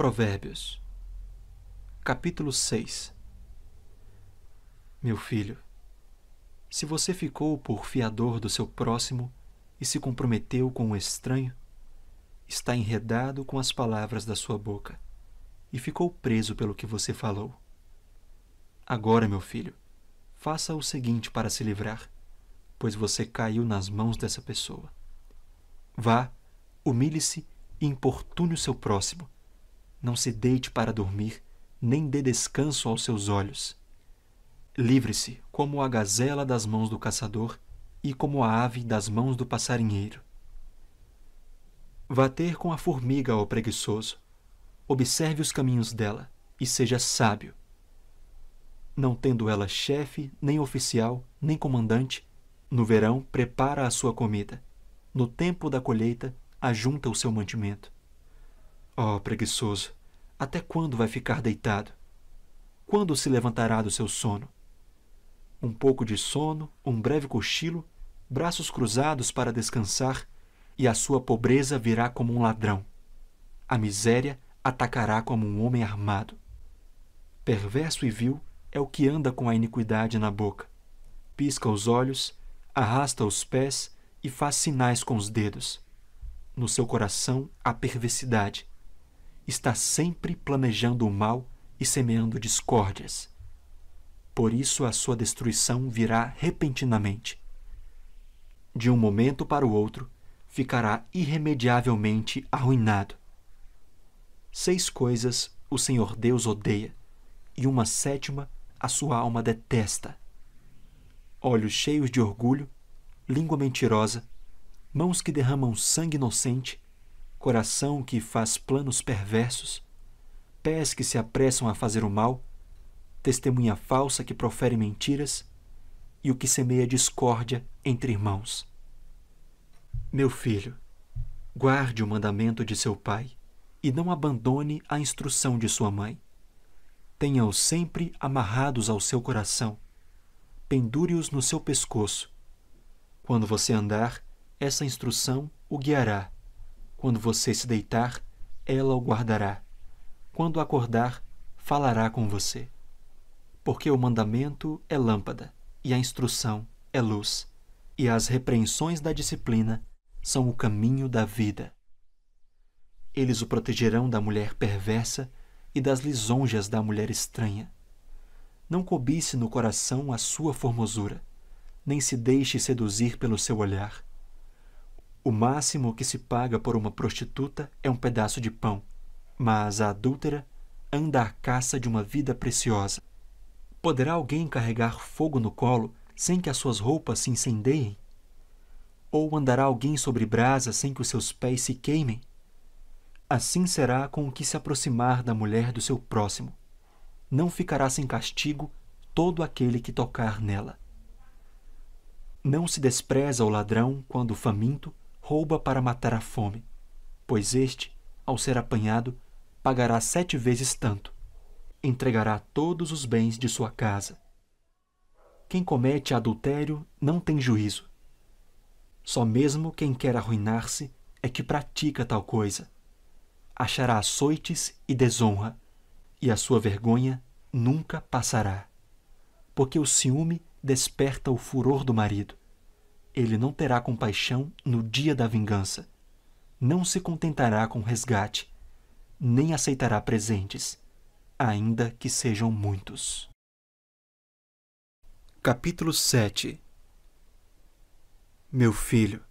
Provérbios, capítulo 6 Meu filho, se você ficou por fiador do seu próximo e se comprometeu com um estranho, está enredado com as palavras da sua boca e ficou preso pelo que você falou. Agora, meu filho, faça o seguinte para se livrar, pois você caiu nas mãos dessa pessoa. Vá, humilhe-se e importune o seu próximo não se deite para dormir, nem dê descanso aos seus olhos. Livre-se como a gazela das mãos do caçador e como a ave das mãos do passarinheiro. Vá ter com a formiga, ó preguiçoso. Observe os caminhos dela e seja sábio. Não tendo ela chefe, nem oficial, nem comandante, no verão prepara a sua comida. No tempo da colheita, ajunta o seu mantimento. Oh, preguiçoso, até quando vai ficar deitado? Quando se levantará do seu sono? Um pouco de sono, um breve cochilo, braços cruzados para descansar, e a sua pobreza virá como um ladrão. A miséria atacará como um homem armado. Perverso e vil é o que anda com a iniquidade na boca. Pisca os olhos, arrasta os pés e faz sinais com os dedos. No seu coração há perversidade está sempre planejando o mal e semeando discórdias. Por isso a sua destruição virá repentinamente. De um momento para o outro, ficará irremediavelmente arruinado. Seis coisas o Senhor Deus odeia, e uma sétima a sua alma detesta: olhos cheios de orgulho, língua mentirosa, mãos que derramam sangue inocente coração que faz planos perversos, pés que se apressam a fazer o mal, testemunha falsa que profere mentiras e o que semeia discórdia entre irmãos. Meu filho, guarde o mandamento de seu pai e não abandone a instrução de sua mãe. Tenha-os sempre amarrados ao seu coração. Pendure-os no seu pescoço. Quando você andar, essa instrução o guiará quando você se deitar, ela o guardará. Quando acordar, falará com você. Porque o mandamento é lâmpada, e a instrução é luz, e as repreensões da disciplina são o caminho da vida. Eles o protegerão da mulher perversa e das lisonjas da mulher estranha. Não cobice no coração a sua formosura, nem se deixe seduzir pelo seu olhar o máximo que se paga por uma prostituta é um pedaço de pão, mas a adúltera anda à caça de uma vida preciosa. Poderá alguém carregar fogo no colo sem que as suas roupas se incendeiem? Ou andará alguém sobre brasa sem que os seus pés se queimem? Assim será com o que se aproximar da mulher do seu próximo. Não ficará sem castigo todo aquele que tocar nela. Não se despreza o ladrão quando faminto rouba para matar a fome, pois este, ao ser apanhado, pagará sete vezes tanto. Entregará todos os bens de sua casa. Quem comete adultério não tem juízo. Só mesmo quem quer arruinar-se é que pratica tal coisa. Achará açoites e desonra, e a sua vergonha nunca passará. Porque o ciúme desperta o furor do marido, ele não terá compaixão no dia da vingança, não se contentará com resgate, nem aceitará presentes, ainda que sejam muitos. Capítulo 7 Meu filho,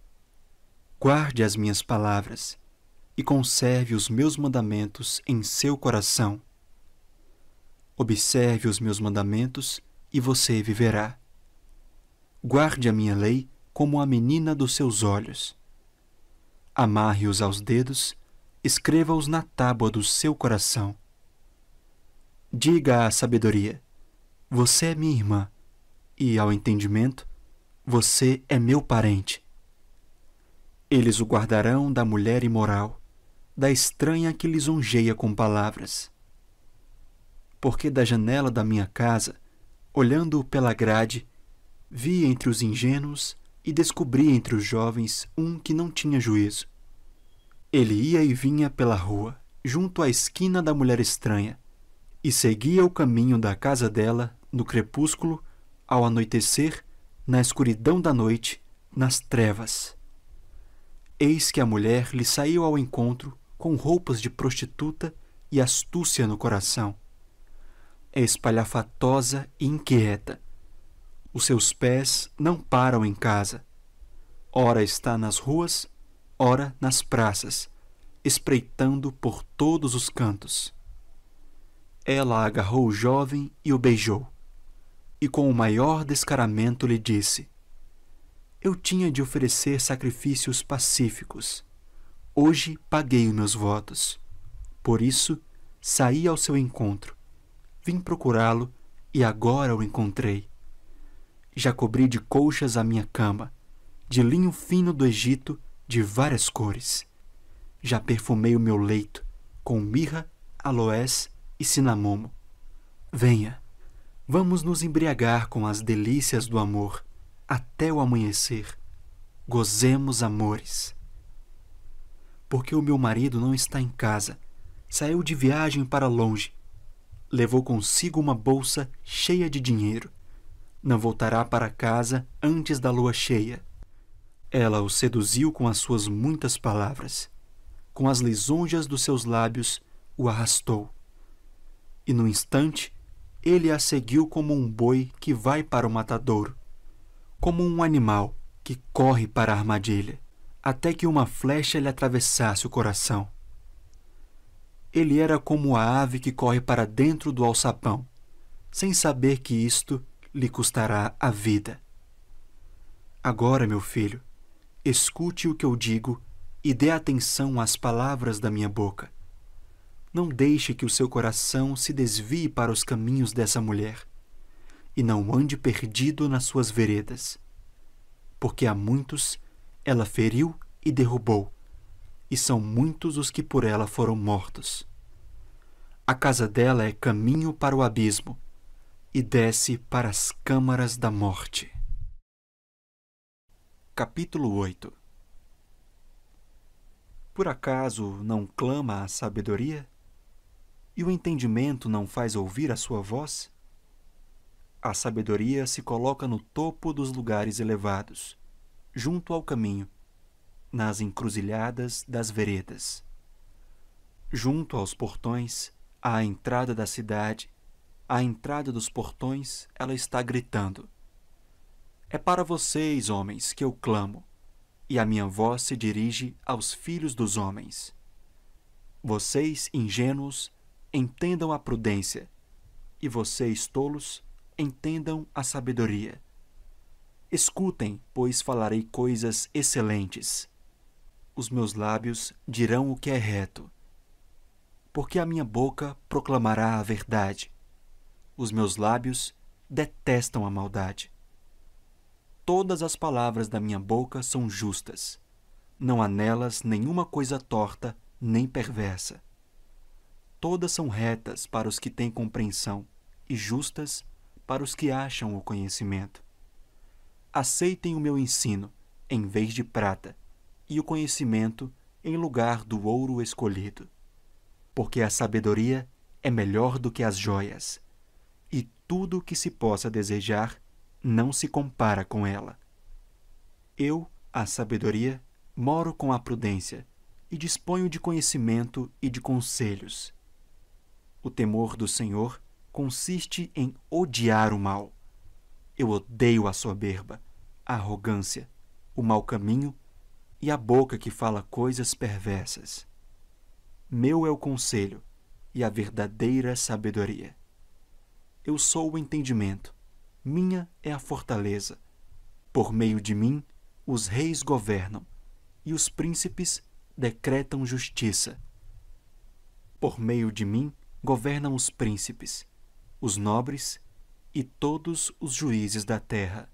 guarde as minhas palavras e conserve os meus mandamentos em seu coração. Observe os meus mandamentos e você viverá. Guarde a minha lei como a menina dos seus olhos. Amarre-os aos dedos, escreva-os na tábua do seu coração. Diga à sabedoria: Você é minha irmã, e ao entendimento: Você é meu parente. Eles o guardarão da mulher imoral, da estranha que lisonjeia com palavras. Porque da janela da minha casa, olhando pela grade, vi entre os ingênuos e descobri entre os jovens um que não tinha juízo. Ele ia e vinha pela rua, junto à esquina da mulher estranha, e seguia o caminho da casa dela, no crepúsculo, ao anoitecer, na escuridão da noite, nas trevas. Eis que a mulher lhe saiu ao encontro com roupas de prostituta e astúcia no coração. É espalhafatosa e inquieta os seus pés não param em casa. Ora está nas ruas, ora nas praças, espreitando por todos os cantos. Ela agarrou o jovem e o beijou, e com o maior descaramento lhe disse: Eu tinha de oferecer sacrifícios pacíficos. Hoje paguei os meus votos. Por isso, saí ao seu encontro. Vim procurá-lo e agora o encontrei já cobri de colchas a minha cama, de linho fino do Egito, de várias cores. Já perfumei o meu leito com mirra, aloés e cinamomo. Venha, vamos nos embriagar com as delícias do amor até o amanhecer. Gozemos amores. Porque o meu marido não está em casa, saiu de viagem para longe. Levou consigo uma bolsa cheia de dinheiro não voltará para casa antes da lua cheia. Ela o seduziu com as suas muitas palavras. Com as lisonjas dos seus lábios, o arrastou. E no instante, ele a seguiu como um boi que vai para o matadouro, como um animal que corre para a armadilha, até que uma flecha lhe atravessasse o coração. Ele era como a ave que corre para dentro do alçapão, sem saber que isto lhe custará a vida. Agora, meu filho, escute o que eu digo e dê atenção às palavras da minha boca. Não deixe que o seu coração se desvie para os caminhos dessa mulher, e não ande perdido nas suas veredas, porque há muitos ela feriu e derrubou, e são muitos os que por ela foram mortos. A casa dela é caminho para o abismo e desce para as câmaras da morte. Capítulo 8 Por acaso não clama a sabedoria? E o entendimento não faz ouvir a sua voz? A sabedoria se coloca no topo dos lugares elevados, junto ao caminho, nas encruzilhadas das veredas. Junto aos portões, à entrada da cidade, à entrada dos portões, ela está gritando: É para vocês, homens, que eu clamo, e a minha voz se dirige aos filhos dos homens. Vocês, ingênuos, entendam a prudência, e vocês, tolos, entendam a sabedoria. Escutem, pois falarei coisas excelentes. Os meus lábios dirão o que é reto, porque a minha boca proclamará a verdade os meus lábios detestam a maldade. Todas as palavras da minha boca são justas. Não há nelas nenhuma coisa torta nem perversa. Todas são retas para os que têm compreensão e justas para os que acham o conhecimento. Aceitem o meu ensino em vez de prata e o conhecimento em lugar do ouro escolhido. Porque a sabedoria é melhor do que as joias tudo o que se possa desejar não se compara com ela. Eu, a sabedoria, moro com a prudência e disponho de conhecimento e de conselhos. O temor do Senhor consiste em odiar o mal. Eu odeio a soberba, a arrogância, o mau caminho e a boca que fala coisas perversas. Meu é o conselho e a verdadeira sabedoria eu sou o entendimento, minha é a fortaleza. Por meio de mim, os reis governam e os príncipes decretam justiça. Por meio de mim, governam os príncipes, os nobres e todos os juízes da terra.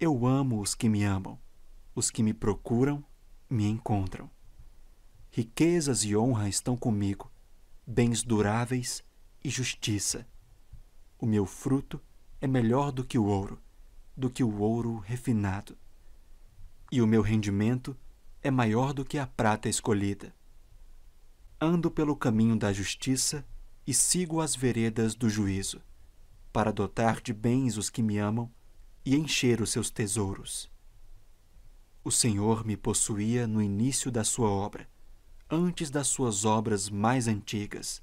Eu amo os que me amam, os que me procuram me encontram. Riquezas e honra estão comigo, bens duráveis e justiça. O meu fruto é melhor do que o ouro, do que o ouro refinado. E o meu rendimento é maior do que a prata escolhida. Ando pelo caminho da justiça e sigo as veredas do juízo, para dotar de bens os que me amam e encher os seus tesouros. O Senhor me possuía no início da sua obra, antes das suas obras mais antigas.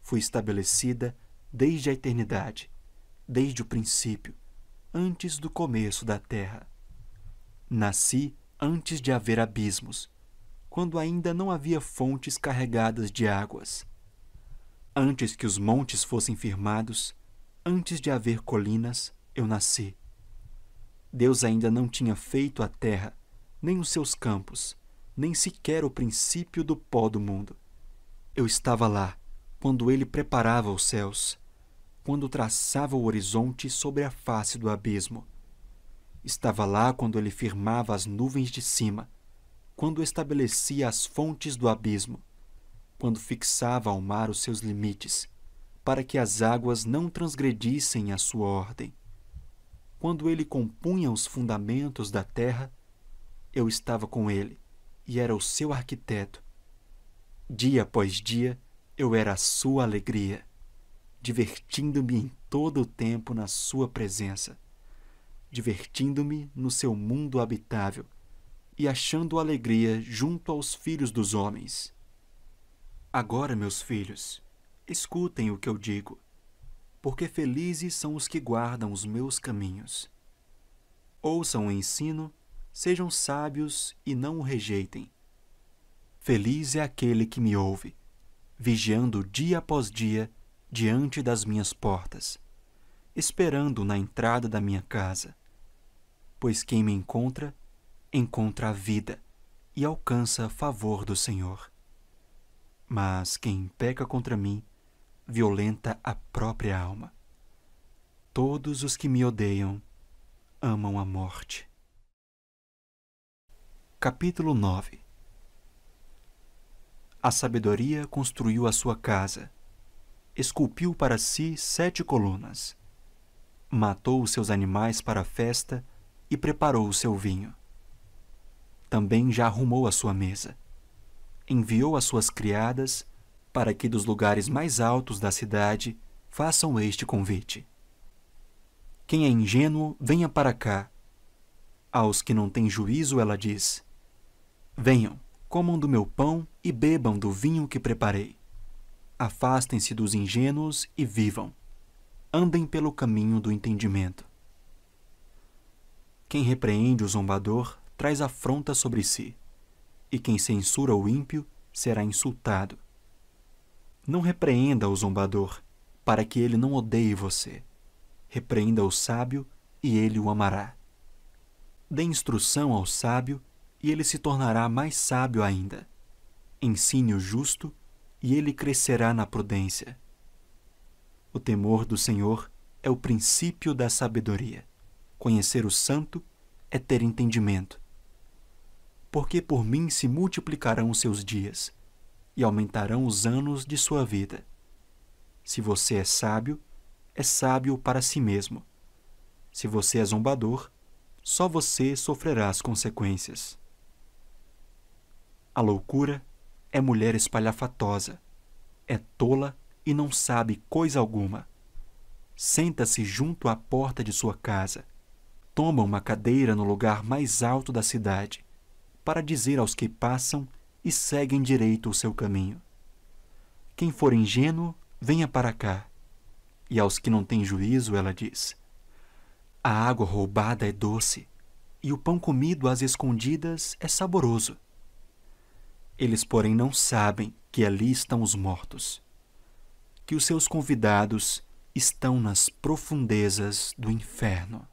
Fui estabelecida desde a eternidade, desde o princípio, antes do começo da terra. Nasci antes de haver abismos, quando ainda não havia fontes carregadas de águas. Antes que os montes fossem firmados, antes de haver colinas, eu nasci. Deus ainda não tinha feito a terra, nem os seus campos, nem sequer o princípio do pó do mundo. Eu estava lá, quando ele preparava os céus quando traçava o horizonte sobre a face do abismo. Estava lá quando ele firmava as nuvens de cima, quando estabelecia as fontes do abismo, quando fixava ao mar os seus limites, para que as águas não transgredissem a sua ordem. Quando ele compunha os fundamentos da terra, eu estava com ele e era o seu arquiteto. Dia após dia, eu era a sua alegria divertindo-me em todo o tempo na Sua presença, divertindo-me no seu mundo habitável e achando alegria junto aos filhos dos homens. Agora, meus filhos, escutem o que eu digo, porque felizes são os que guardam os meus caminhos. Ouçam o ensino, sejam sábios e não o rejeitem. Feliz é aquele que me ouve, vigiando dia após dia diante das minhas portas, esperando na entrada da minha casa. Pois quem me encontra, encontra a vida e alcança favor do Senhor. Mas quem peca contra mim, violenta a própria alma. Todos os que me odeiam amam a morte. Capítulo 9 A sabedoria construiu a sua casa esculpiu para si sete colunas. Matou os seus animais para a festa e preparou o seu vinho. Também já arrumou a sua mesa. Enviou as suas criadas para que dos lugares mais altos da cidade façam este convite. Quem é ingênuo, venha para cá. Aos que não têm juízo, ela diz: Venham, comam do meu pão e bebam do vinho que preparei Afastem-se dos ingênuos e vivam. Andem pelo caminho do entendimento. Quem repreende o zombador traz afronta sobre si, e quem censura o ímpio será insultado. Não repreenda o zombador, para que ele não odeie você. Repreenda o sábio, e ele o amará. Dê instrução ao sábio, e ele se tornará mais sábio ainda. Ensine o justo, e ele crescerá na prudência. O temor do Senhor é o princípio da sabedoria. Conhecer o santo é ter entendimento. Porque por mim se multiplicarão os seus dias e aumentarão os anos de sua vida. Se você é sábio, é sábio para si mesmo. Se você é zombador, só você sofrerá as consequências. A loucura é mulher espalhafatosa. É tola e não sabe coisa alguma. Senta-se junto à porta de sua casa. Toma uma cadeira no lugar mais alto da cidade, para dizer aos que passam e seguem direito o seu caminho. Quem for ingênuo, venha para cá. E aos que não têm juízo, ela diz: A água roubada é doce, e o pão comido às escondidas é saboroso. Eles, porém, não sabem que ali estão os mortos, que os seus convidados estão nas profundezas do inferno.